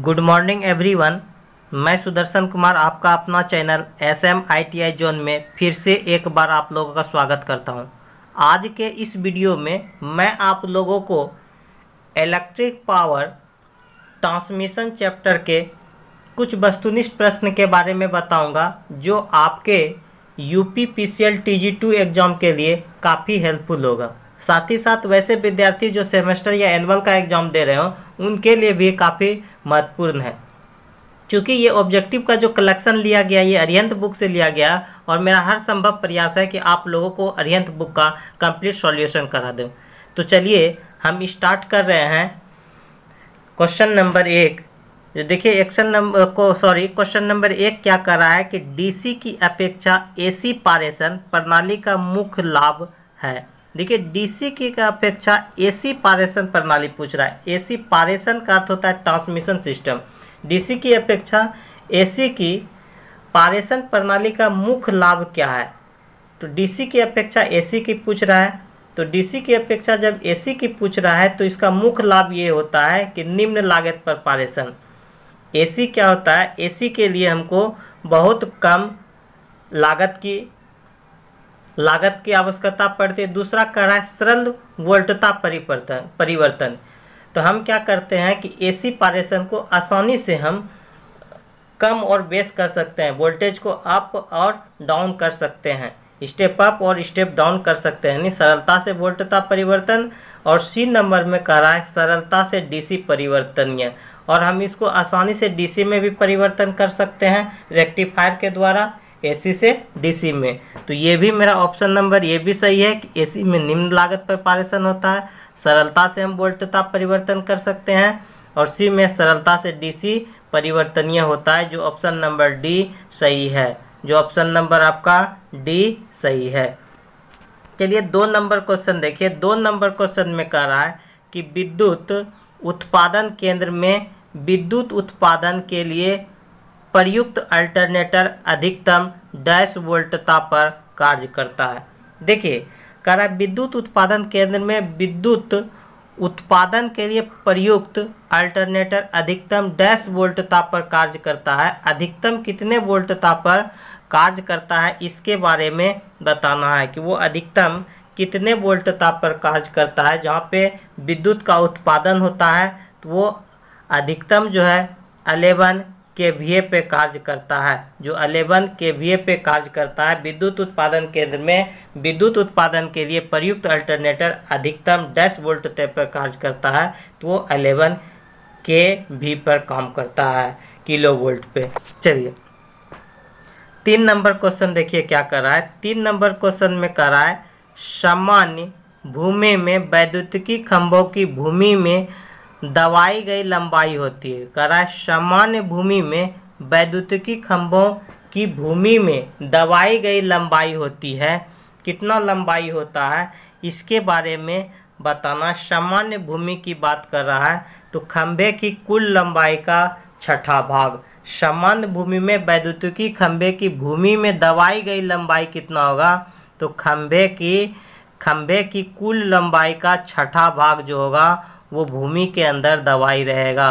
Good morning everyone मैं सुदर्शन कुमार आपका अपना channel S M I T I zone में फिर से एक बार आप लोगों का स्वागत करता हूं। आज के इस वीडियो में मैं आप लोगों को इलेक्ट्रिक पावर ट्रांसमिशन चैप्टर के कुछ वस्तुनिष्ठ प्रश्न के बारे में बताऊंगा जो आपके U P P C L T G two exam के लिए काफ़ी हेल्पफुल होगा साथ ही साथ वैसे विद्यार्थी जो सेमेस्टर या एनुअल का एग्ज़ाम दे रहे हो उनके लिए भी काफ़ी महत्वपूर्ण है चूँकि ये ऑब्जेक्टिव का जो कलेक्शन लिया गया ये अरिहंत बुक से लिया गया और मेरा हर संभव प्रयास है कि आप लोगों को अरिहंत बुक का कंप्लीट सॉल्यूशन करा दूँ तो चलिए हम स्टार्ट कर रहे हैं क्वेश्चन नंबर एक जो देखिए एक्शन नंबर को सॉरी क्वेश्चन नंबर एक क्या कर रहा है कि डीसी की अपेक्षा एसी सी प्रणाली का मुख्य लाभ है देखिए डीसी की का अपेक्षा एसी पारेशन प्रणाली पूछ रहा है एसी पारेशन का अर्थ होता है ट्रांसमिशन सिस्टम डीसी की अपेक्षा एसी की पारेशन प्रणाली का मुख्य लाभ क्या है तो डीसी की अपेक्षा एसी की पूछ रहा है तो डीसी की अपेक्षा जब एसी की पूछ रहा है तो इसका मुख्य लाभ ये होता है कि निम्न लागत पर पारेशन एसी क्या होता है एसी के लिए हमको बहुत कम लागत की लागत की आवश्यकता पड़ती है दूसरा कह रहा है सरल वोल्टता परिवर्तन परिवर्तन तो हम क्या करते हैं कि एसी पारेशन को आसानी से हम कम और बेस कर सकते हैं वोल्टेज को अप और डाउन कर सकते हैं स्टेप अप और स्टेप डाउन कर सकते हैं यानी सरलता से वोल्टता परिवर्तन और सी नंबर में कह रहा है सरलता से डीसी परिवर्तनीय और हम इसको आसानी से डीसी में भी परिवर्तन कर सकते हैं रेक्टिफायर के द्वारा एसी से डीसी में तो ये भी मेरा ऑप्शन नंबर ये भी सही है कि एसी में निम्न लागत पर पारेशन होता है सरलता से हम वोल्ट ताप परिवर्तन कर सकते हैं और सी में सरलता से डीसी परिवर्तनीय होता है जो ऑप्शन नंबर डी सही है जो ऑप्शन नंबर आपका डी सही है चलिए दो नंबर क्वेश्चन देखिए दो नंबर क्वेश्चन में कह रहा है कि विद्युत उत्पादन केंद्र में विद्युत उत्पादन के लिए प्रयुक्त अल्टरनेटर अधिकतम डैश वोल्टता पर कार्य करता है देखिए कह विद्युत उत्पादन केंद्र में विद्युत उत्पादन के लिए प्रयुक्त अल्टरनेटर अधिकतम डैश वोल्टता पर कार्य करता है अधिकतम कितने वोल्टता पर कार्य करता है इसके बारे में बताना है कि वो अधिकतम कितने वोल्टता पर कार्य करता है जहाँ पे विद्युत का उत्पादन होता है तो वो अधिकतम जो है अलेवन के वी पे कार्य करता है जो अलेवन के वी पे कार्य करता है विद्युत उत्पादन केंद्र में विद्युत उत्पादन के लिए प्रयुक्त अल्टरनेटर अधिकतम डैश वोल्ट पर कार्य करता है तो वो अलेवन के वी पर काम करता है किलो वोल्ट पे चलिए तीन नंबर क्वेश्चन देखिए क्या कर रहा है तीन नंबर क्वेश्चन में कर रहा है सामान्य भूमि में वैद्युतिकी खंभों की भूमि में दबाई गई लंबाई होती है करा सामान्य भूमि में वैद्युतिकी खंभों की भूमि में दबाई गई लंबाई होती है कितना लंबाई होता है इसके बारे में बताना सामान्य भूमि की बात कर रहा है तो खंभे की कुल लंबाई का छठा भाग सामान्य भूमि में वैद्युतिकी खंभे की भूमि में दबाई गई लंबाई कितना होगा तो खंभे की खंभे की कुल लंबाई का छठा भाग जो होगा वो भूमि के अंदर दबाई रहेगा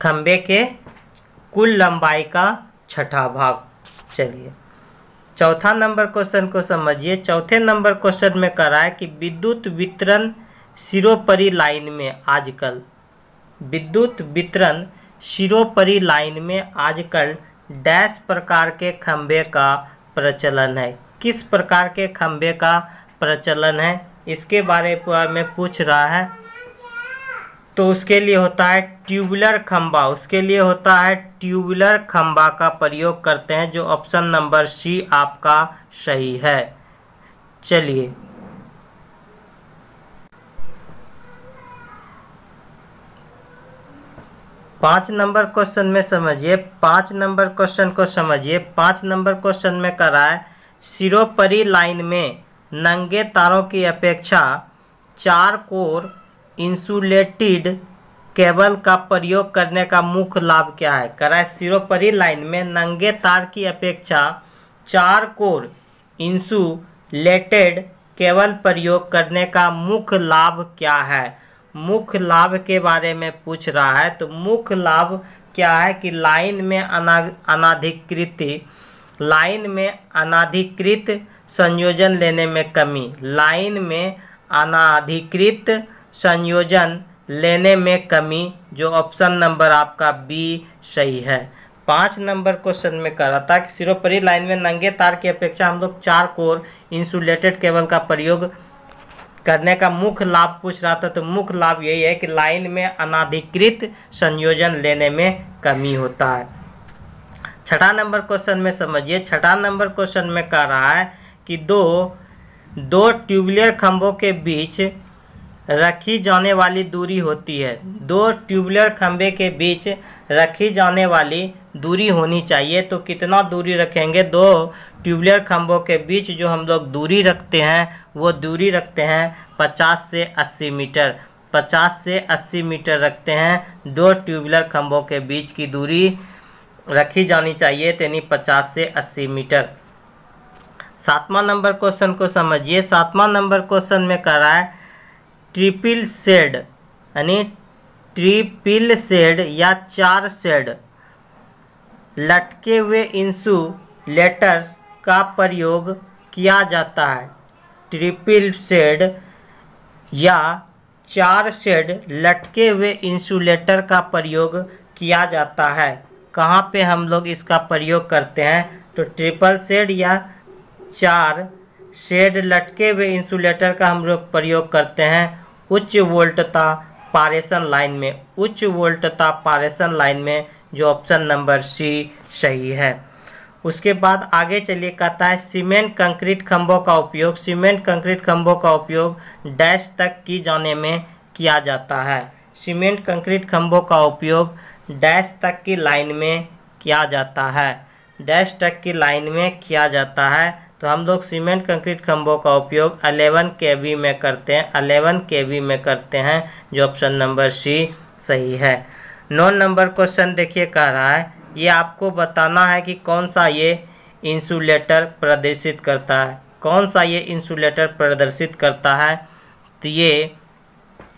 खम्भे के कुल लंबाई का छठा भाग चलिए चौथा नंबर क्वेश्चन को समझिए चौथे नंबर क्वेश्चन में रहा है कि विद्युत वितरण सिरोपरी लाइन में आजकल विद्युत वितरण सिरोपरी लाइन में आजकल डैश प्रकार के खम्भे का प्रचलन है किस प्रकार के खम्भे का प्रचलन है इसके बारे में पूछ रहा है तो उसके लिए होता है ट्यूबुलर खम्बा उसके लिए होता है ट्यूबुलर खम्बा का प्रयोग करते हैं जो ऑप्शन नंबर सी आपका सही है चलिए पाँच नंबर क्वेश्चन में समझिए पाँच नंबर क्वेश्चन को समझिए पाँच नंबर क्वेश्चन में करा है सिरोपरी लाइन में नंगे तारों की अपेक्षा चार कोर इंसुलेटेड केबल का प्रयोग करने का मुख्य लाभ क्या है करा सिरोपरी लाइन में नंगे तार की अपेक्षा चार कोर इंसुलेटेड केबल प्रयोग करने का मुख्य लाभ क्या है मुख्य लाभ के बारे में पूछ रहा है तो मुख्य लाभ क्या है कि लाइन में अना अनाधिकृत लाइन में अनाधिकृत संयोजन लेने में कमी लाइन में अनाधिकृत संयोजन लेने में कमी जो ऑप्शन नंबर आपका बी सही है पाँच नंबर क्वेश्चन में कर रहा था कि सिरोपरी लाइन में नंगे तार की अपेक्षा हम लोग चार कोर इंसुलेटेड केबल का प्रयोग करने का मुख्य लाभ पूछ रहा था तो मुख्य लाभ यही है कि लाइन में अनाधिकृत संयोजन लेने में कमी होता है छठा नंबर क्वेश्चन में समझिए छठा नंबर क्वेश्चन में कह रहा है कि दो दो ट्यूबुलर खंभों के बीच रखी जाने वाली दूरी होती है दो ट्यूबलेयर खंभे के बीच रखी जाने वाली दूरी होनी चाहिए तो कितना दूरी रखेंगे दो ट्यूबुलर खंभों के बीच जो हम लोग दूरी रखते हैं वो दूरी रखते हैं 50 से 80 मीटर 50 से 80 मीटर रखते हैं दो ट्यूबुलर खंभों के बीच की दूरी रखी जानी चाहिए यानी पचास से अस्सी मीटर सातवां नंबर क्वेश्चन को समझिए सातवां नंबर क्वेश्चन में कर रहा है ट्रिपिल सेड यानी ट्रिपिल सेड या चार सेड लटके हुए इंसू लेटर्स का प्रयोग किया जाता है ट्रिपिल शेड या चार शेड लटके हुए इंसुलेटर का प्रयोग किया जाता है कहाँ पे हम लोग इसका प्रयोग करते हैं तो ट्रिपल शेड या चार शेड लटके हुए इंसुलेटर का हम लोग प्रयोग करते हैं उच्च वोल्टता पारेशन लाइन में उच्च वोल्टता पारेशन लाइन में जो ऑप्शन नंबर सी सही है उसके बाद आगे चलिए कहता है सीमेंट कंक्रीट खंभों का उपयोग सीमेंट कंक्रीट खंभों का उपयोग डैश तक की जाने में किया जाता है सीमेंट कंक्रीट खम्भों का उपयोग डैश तक की लाइन में किया जाता है डैश तक की लाइन में किया जाता है तो हम लोग सीमेंट कंक्रीट खम्भों का उपयोग 11 के में करते हैं 11 के में करते हैं जो ऑप्शन नंबर सी सही है नौ नंबर क्वेश्चन देखिए कह रहा है ये आपको बताना है कि कौन सा ये इंसुलेटर प्रदर्शित करता है कौन सा ये इंसुलेटर प्रदर्शित करता है तो ये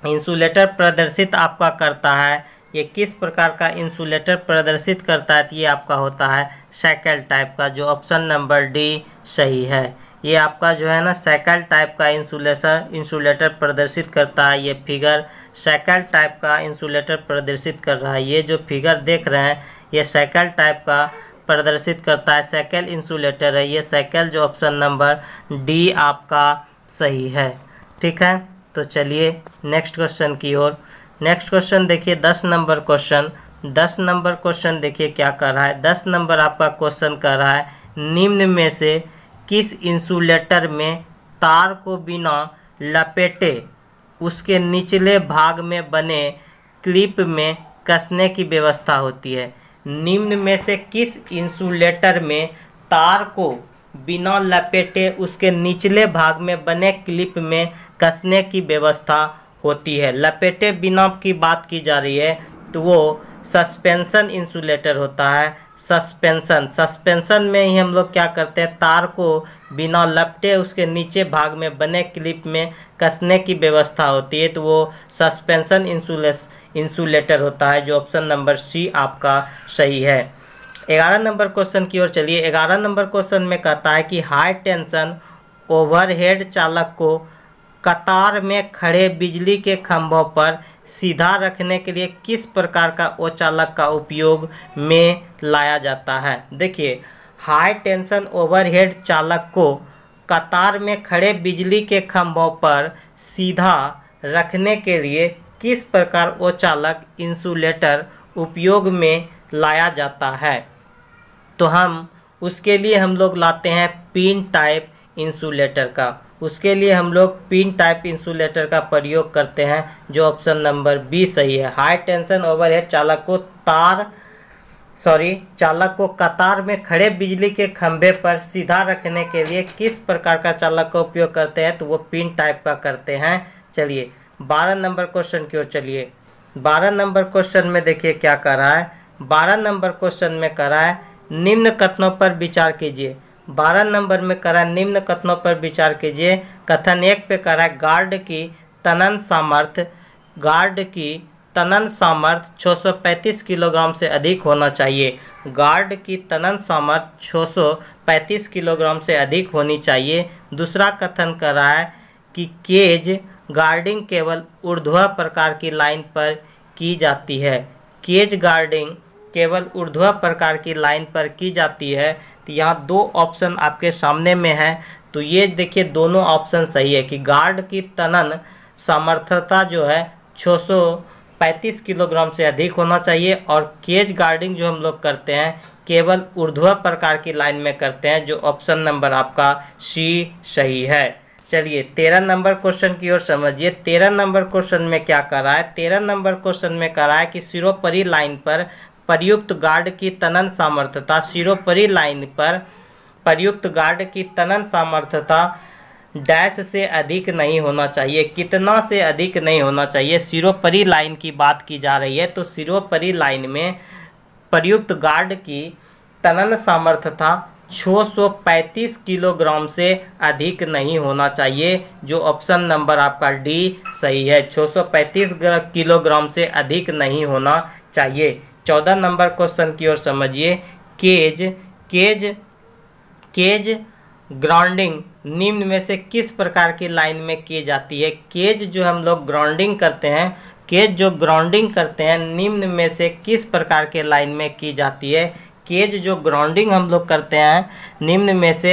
इंसुलेटर प्रदर्शित आपका करता है ये किस प्रकार का इंसुलेटर प्रदर्शित करता है तो ये आपका होता है साइकिल टाइप का जो ऑप्शन नंबर डी सही है ये आपका जो है ना साइकिल टाइप का इंसुलेशन इंसुलेटर प्रदर्शित करता है ये फिगर साइकिल टाइप का इंसुलेटर प्रदर्शित कर रहा है ये जो फिगर देख रहे हैं ये साइकिल टाइप का प्रदर्शित करता है साइकिल इंसुलेटर है ये साइकिल जो ऑप्शन नंबर डी आपका सही है ठीक है तो चलिए नेक्स्ट क्वेश्चन की ओर नेक्स्ट क्वेश्चन देखिए दस नंबर क्वेश्चन दस नंबर क्वेश्चन देखिए क्या कर रहा है दस नंबर आपका क्वेश्चन कर रहा है निम्न में से किस इंसुलेटर में तार को बिना लपेटे उसके निचले भाग में बने क्लिप में कसने की व्यवस्था होती है निम्न में से किस इंसुलेटर में तार को बिना लपेटे उसके निचले भाग में बने क्लिप में कसने की व्यवस्था होती है लपेटे बिना की बात की जा रही है तो वो सस्पेंशन इंसुलेटर होता है सस्पेंशन सस्पेंशन में ही हम लोग क्या करते हैं तार को बिना लपटे उसके नीचे भाग में बने क्लिप में कसने की व्यवस्था होती है तो वो सस्पेंशन इंसुलेस इंसुलेटर होता है जो ऑप्शन नंबर सी आपका सही है ग्यारह नंबर क्वेश्चन की ओर चलिए ग्यारह नंबर क्वेश्चन में कहता है कि हाई टेंशन ओवरहेड चालक को कतार में खड़े बिजली के खंभों पर सीधा रखने के लिए किस प्रकार का ओचालक का उपयोग में लाया जाता है देखिए हाई टेंशन ओवरहेड चालक को कतार में खड़े बिजली के खंभों पर सीधा रखने के लिए किस प्रकार चालक इंसुलेटर उपयोग में लाया जाता है तो हम उसके लिए हम लोग लाते हैं पिन टाइप इंसुलेटर का उसके लिए हम लोग पिन टाइप इंसुलेटर का प्रयोग करते हैं जो ऑप्शन नंबर बी सही है हाई टेंशन ओवरहेड चालक को तार सॉरी चालक को कतार में खड़े बिजली के खंभे पर सीधा रखने के लिए किस प्रकार का चालक का उपयोग करते हैं तो वो पिन टाइप का करते हैं चलिए बारह नंबर क्वेश्चन की ओर चलिए बारह नंबर क्वेश्चन में देखिए क्या कर रहा है बारह नंबर क्वेश्चन में कर रहा है निम्न कथनों पर विचार कीजिए बारह नंबर में करा निम्न कथनों पर विचार कीजिए कथन एक पे करा गार्ड की तनन सामर्थ्य गार्ड की तनन सामर्थ्य 635 किलोग्राम से अधिक होना चाहिए गार्ड की तनन सामर्थ्य 635 किलोग्राम से अधिक होनी चाहिए दूसरा कथन कर रहा है कि केज गार्डिंग केवल ऊर्ध्व प्रकार की लाइन पर की जाती है केज गार्डिंग केवल ऊर्ध्वा प्रकार की लाइन पर की जाती है तो यहाँ दो ऑप्शन आपके सामने में है तो ये देखिए दोनों ऑप्शन सही है कि गार्ड की तनन सामर्थ्यता जो है छः पैंतीस किलोग्राम से अधिक होना चाहिए और केज गार्डिंग जो हम लोग करते हैं केवल ऊर्ध्वा प्रकार की लाइन में करते हैं जो ऑप्शन नंबर आपका सी सही है चलिए तेरह नंबर क्वेश्चन की ओर समझिए तेरह नंबर क्वेश्चन में क्या करा है तेरह नंबर क्वेश्चन में करा है कि सिरोपरी लाइन पर प्रयुक्त गार्ड की तनन सामर्थ्यता शिरोपरि लाइन पर प्रयुक्त गार्ड की तनन सामर्थ्यता डैश से अधिक नहीं होना चाहिए कितना से अधिक नहीं होना चाहिए सिरोपरी लाइन की बात की जा रही है तो सिरोपरी लाइन में प्रयुक्त गार्ड की तनन सामर्थ्यता 635 किलोग्राम से अधिक नहीं होना चाहिए जो ऑप्शन नंबर आपका डी सही है 635 किलोग्राम से अधिक नहीं होना चाहिए चौदह नंबर क्वेश्चन की ओर समझिए केज केज केज ग्राउंडिंग निम्न में से किस प्रकार की लाइन में की जाती है केज जो हम लोग ग्राउंडिंग करते हैं केज जो ग्राउंडिंग करते हैं निम्न में से किस प्रकार के लाइन में की जाती है केज जो ग्राउंडिंग हम लोग करते हैं निम्न में से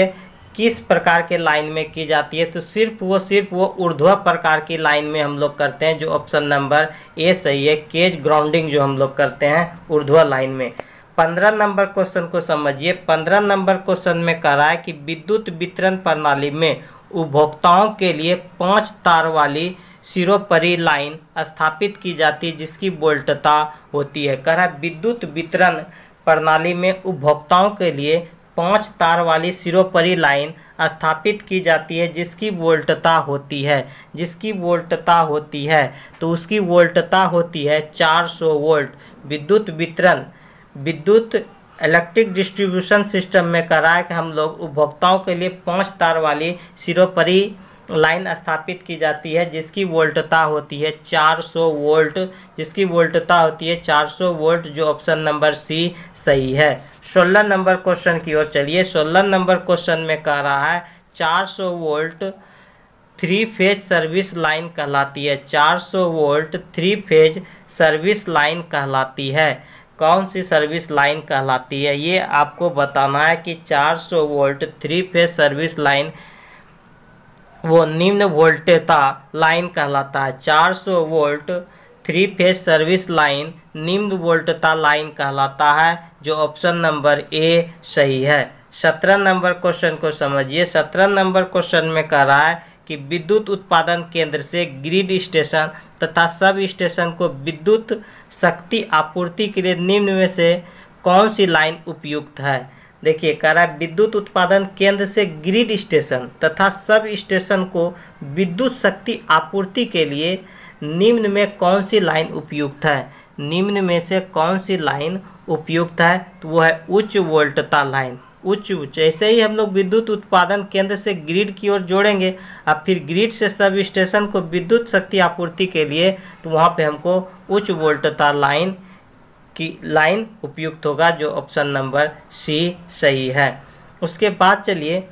किस प्रकार के लाइन में की जाती है तो सिर्फ वो सिर्फ वो ऊर्ध्व प्रकार की लाइन में हम लोग करते हैं जो ऑप्शन नंबर ए सही है केज ग्राउंडिंग जो हम लोग करते हैं ऊर्ध्व लाइन में पंद्रह नंबर क्वेश्चन को समझिए पंद्रह नंबर क्वेश्चन में कह रहा है कि विद्युत वितरण प्रणाली में उपभोक्ताओं के लिए पाँच तार वाली सिरोपरी लाइन स्थापित की जाती है जिसकी बोल्टता होती है कह रहा है विद्युत वितरण प्रणाली में उपभोक्ताओं के लिए पाँच तार वाली सिरोपरी लाइन स्थापित की जाती है जिसकी वोल्टता होती है जिसकी वोल्टता होती है तो उसकी वोल्टता होती है 400 वोल्ट विद्युत वितरण विद्युत इलेक्ट्रिक डिस्ट्रीब्यूशन सिस्टम में कराए कि हम लोग उपभोक्ताओं के लिए पाँच तार वाली सिरोपरी लाइन स्थापित की जाती है जिसकी वोल्टता होती है 400 वोल्ट जिसकी वोल्टता होती है 400 वोल्ट जो ऑप्शन नंबर सी सही है 16 नंबर क्वेश्चन की ओर चलिए 16 नंबर क्वेश्चन में कह रहा है 400 volt three phase service line कहलाती है 400 volt three phase service line कहलाती है कौन सी सर्विस लाइन कहलाती है ये आपको बताना है कि 400 volt three phase service line वो निम्न वोल्टेता लाइन कहलाता है 400 volt three phase service line निम्न वोल्टता लाइन कहलाता है जो ऑप्शन नंबर ए सही है सत्रह नंबर क्वेश्चन को समझिए सत्रह नंबर क्वेश्चन में कह रहा है कि विद्युत उत्पादन केंद्र से ग्रिड स्टेशन तथा सब स्टेशन को विद्युत शक्ति आपूर्ति के लिए निम्न में से कौन सी लाइन उपयुक्त है देखिए करा विद्युत उत्पादन केंद्र से ग्रिड स्टेशन तथा सब स्टेशन को विद्युत शक्ति आपूर्ति के लिए निम्न में कौन सी लाइन उपयुक्त है निम्न में से कौन सी लाइन उपयुक्त है तो वो है उच्च वोल्टता लाइन उच्च उच्च ऐसे ही हम लोग विद्युत उत्पादन केंद्र से ग्रिड की ओर जोड़ेंगे अब फिर ग्रिड से सब स्टेशन को विद्युत शक्ति आपूर्ति के लिए तो वहाँ पे हमको उच्च वोल्टता लाइन की लाइन उपयुक्त होगा जो ऑप्शन नंबर सी सही है उसके बाद चलिए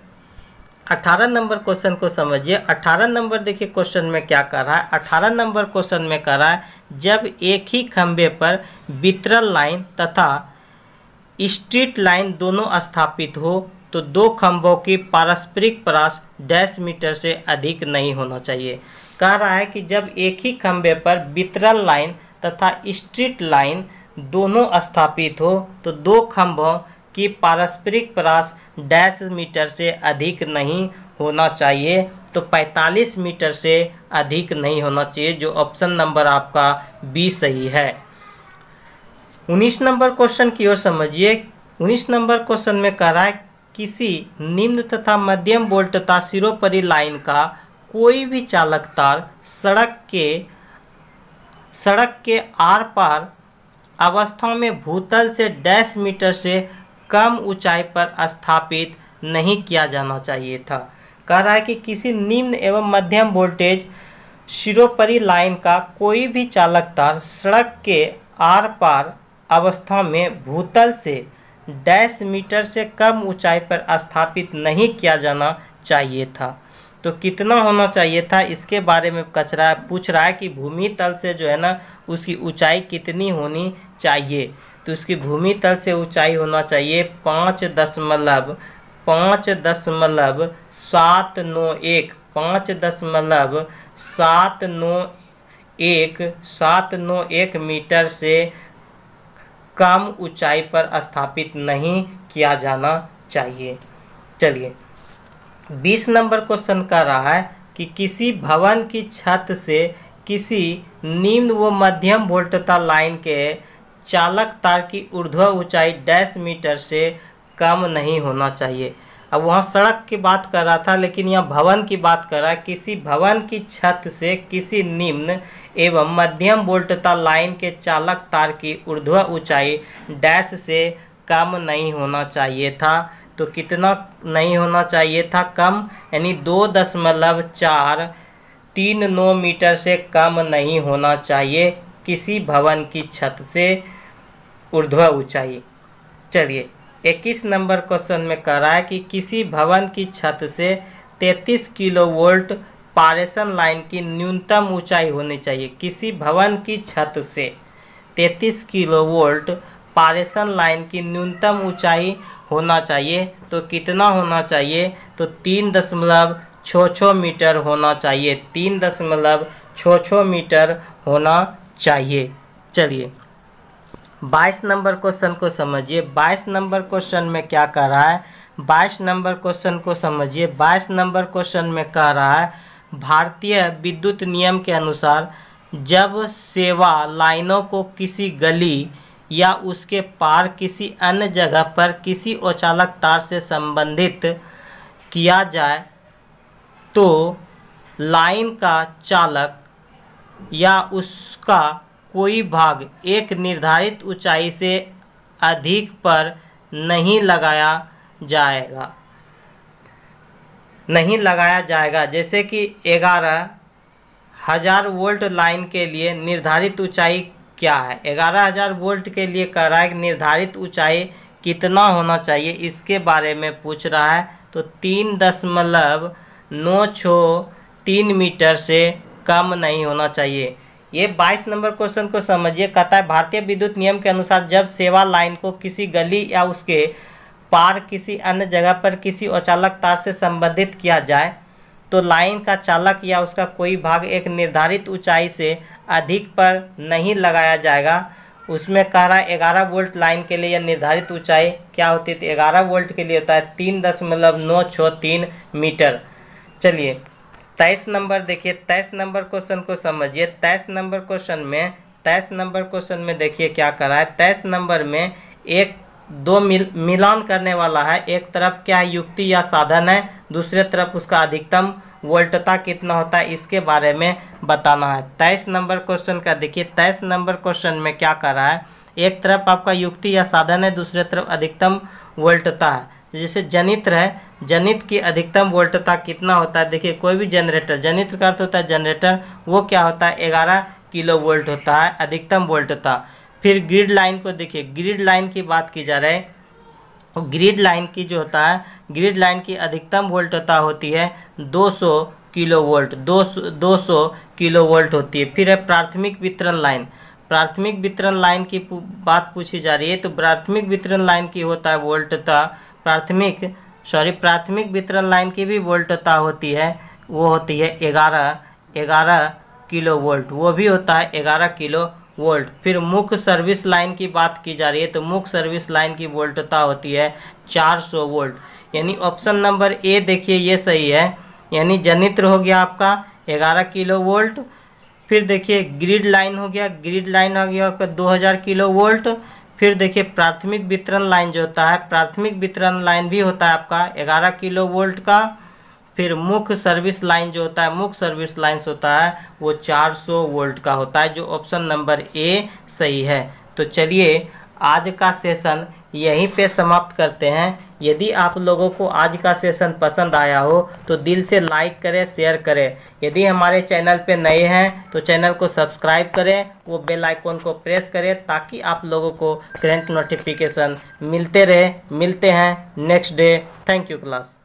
18 नंबर क्वेश्चन को समझिए 18 नंबर देखिए क्वेश्चन में क्या कर रहा है 18 नंबर क्वेश्चन में कर रहा है जब एक ही खंभे पर वितरण लाइन तथा स्ट्रीट लाइन दोनों स्थापित हो तो दो खंभों की पारस्परिक परास डैश मीटर से अधिक नहीं होना चाहिए कह रहा है कि जब एक ही खंभे पर वितरण लाइन तथा स्ट्रीट लाइन दोनों स्थापित हो तो दो खम्भों की पारस्परिक परास डैश मीटर से अधिक नहीं होना चाहिए तो 45 मीटर से अधिक नहीं होना चाहिए जो ऑप्शन नंबर आपका बी सही है 19 नंबर क्वेश्चन की ओर समझिए 19 नंबर क्वेश्चन में कह रहा है किसी निम्न तथा मध्यम बोल्ट तथा सिरोपरी लाइन का कोई भी चालक तार सड़क के सड़क के आर पार अवस्थाओं में भूतल से डैश मीटर से कम ऊंचाई पर स्थापित नहीं किया जाना चाहिए था कह रहा है कि किसी निम्न एवं मध्यम वोल्टेज शिरोपरि लाइन का कोई भी चालक तार सड़क के आर पार अवस्था में भूतल से डैश मीटर से कम ऊंचाई पर स्थापित नहीं किया जाना चाहिए था तो कितना होना चाहिए था इसके बारे में कचरा पूछ रहा है कि भूमि तल से जो है ना उसकी ऊंचाई कितनी होनी चाहिए तो इसकी भूमि तल से ऊंचाई होना चाहिए पाँच दशमलव पाँच दशमलव सात नौ एक पाँच दशमलव सात नौ एक सात नौ एक मीटर से कम ऊंचाई पर स्थापित नहीं किया जाना चाहिए चलिए बीस नंबर क्वेश्चन कर रहा है कि किसी भवन की छत से किसी निम्न व मध्यम वोल्टता लाइन के चालक तार की ऊर्ध्व ऊंचाई डैश मीटर से कम नहीं होना चाहिए अब वहाँ सड़क की बात कर रहा था लेकिन यहाँ भवन की बात कर रहा है किसी भवन की छत से किसी निम्न एवं मध्यम बोल्टता लाइन के चालक तार की ऊर्ध्व ऊंचाई डैश से कम नहीं होना चाहिए था तो कितना नहीं होना चाहिए था कम यानी दो दशमलव चार तीन नौ मीटर से कम नहीं होना चाहिए किसी भवन की छत से ऊर्ध्व ऊंचाई चलिए 21 नंबर क्वेश्चन में कह रहा है कि किसी भवन की छत से 33 किलो वोल्ट पारेशन लाइन की न्यूनतम ऊंचाई होनी चाहिए किसी भवन की छत से 33 किलो वोल्ट पारेशन लाइन की न्यूनतम ऊंचाई होना चाहिए तो कितना होना चाहिए तो तीन दशमलव छः छः मीटर होना चाहिए तीन दशमलव छः छः मीटर होना चाहिए चलिए बाईस नंबर क्वेश्चन को समझिए बाईस नंबर क्वेश्चन में क्या कह रहा है बाईस नंबर क्वेश्चन को समझिए बाईस नंबर क्वेश्चन में कह रहा है भारतीय विद्युत नियम के अनुसार जब सेवा लाइनों को किसी गली या उसके पार किसी अन्य जगह पर किसी औचालक तार से संबंधित किया जाए तो लाइन का चालक या उस उसका कोई भाग एक निर्धारित ऊंचाई से अधिक पर नहीं लगाया जाएगा नहीं लगाया जाएगा जैसे कि ग्यारह हज़ार वोल्ट लाइन के लिए निर्धारित ऊंचाई क्या है ग्यारह हज़ार वोल्ट के लिए कह रहा है कि निर्धारित ऊंचाई कितना होना चाहिए इसके बारे में पूछ रहा है तो तीन दशमलव नौ छो तीन मीटर से कम नहीं होना चाहिए ये 22 नंबर क्वेश्चन को समझिए कहता है भारतीय विद्युत नियम के अनुसार जब सेवा लाइन को किसी गली या उसके पार किसी अन्य जगह पर किसी अचालक तार से संबंधित किया जाए तो लाइन का चालक या उसका कोई भाग एक निर्धारित ऊंचाई से अधिक पर नहीं लगाया जाएगा उसमें कह रहा है ग्यारह वोल्ट लाइन के लिए यह निर्धारित ऊंचाई क्या होती है तो ग्यारह वोल्ट के लिए होता है तीन दशमलव नौ छः तीन मीटर चलिए तेईस नंबर देखिए तेईस नंबर क्वेश्चन को समझिए तेईस नंबर क्वेश्चन में तेईस नंबर क्वेश्चन में देखिए क्या करा है तेईस नंबर में एक दो मिल मिलान करने वाला है एक तरफ क्या युक्ति या साधन है दूसरे तरफ उसका अधिकतम वोल्टता कितना होता है इसके बारे में बताना है तेईस नंबर क्वेश्चन का देखिए तेईस नंबर क्वेश्चन में क्या कर रहा है एक तरफ आपका युक्ति या साधन है दूसरे तरफ अधिकतम वोल्टता है जैसे जनित्र है जनित की अधिकतम वोल्टता कितना होता है देखिए कोई भी जनरेटर जनित का अर्थ होता है जनरेटर वो क्या होता है ग्यारह किलो वोल्ट होता है अधिकतम वोल्टता फिर ग्रिड लाइन को देखिए ग्रिड लाइन की बात की जा रही है ग्रिड लाइन की जो होता है ग्रिड लाइन की अधिकतम वोल्टता होती है सौ किलो वोल्ट दो दो सौ किलो वोल्ट होती है फिर है प्राथमिक वितरण लाइन प्राथमिक वितरण लाइन की बात पूछी जा रही है तो प्राथमिक वितरण लाइन की होता है वोल्टता प्राथमिक सॉरी प्राथमिक वितरण लाइन की भी वोल्टता होती है वो होती है ग्यारह ग्यारह किलो वोल्ट वो भी होता है ग्यारह किलो वोल्ट फिर मुख्य सर्विस लाइन की बात की जा रही है तो मुख्य सर्विस लाइन की वोल्टता होती है 400 वोल्ट यानी ऑप्शन नंबर ए देखिए ये सही है यानी जनित्र हो गया आपका 11 किलो वोल्ट फिर देखिए ग्रिड लाइन हो गया ग्रिड लाइन हो गया आपका हज़ार किलो वोल्ट फिर देखिए प्राथमिक वितरण लाइन जो होता है प्राथमिक वितरण लाइन भी होता है आपका ग्यारह किलो वोल्ट का फिर मुख्य सर्विस लाइन जो होता है मुख्य सर्विस लाइन्स होता है वो 400 वोल्ट का होता है जो ऑप्शन नंबर ए सही है तो चलिए आज का सेशन यहीं पे समाप्त करते हैं यदि आप लोगों को आज का सेशन पसंद आया हो तो दिल से लाइक करें शेयर करें यदि हमारे चैनल पे नए हैं तो चैनल को सब्सक्राइब करें वो बेल आइकॉन को प्रेस करें ताकि आप लोगों को करेंट नोटिफिकेशन मिलते रहे मिलते हैं next day thank you class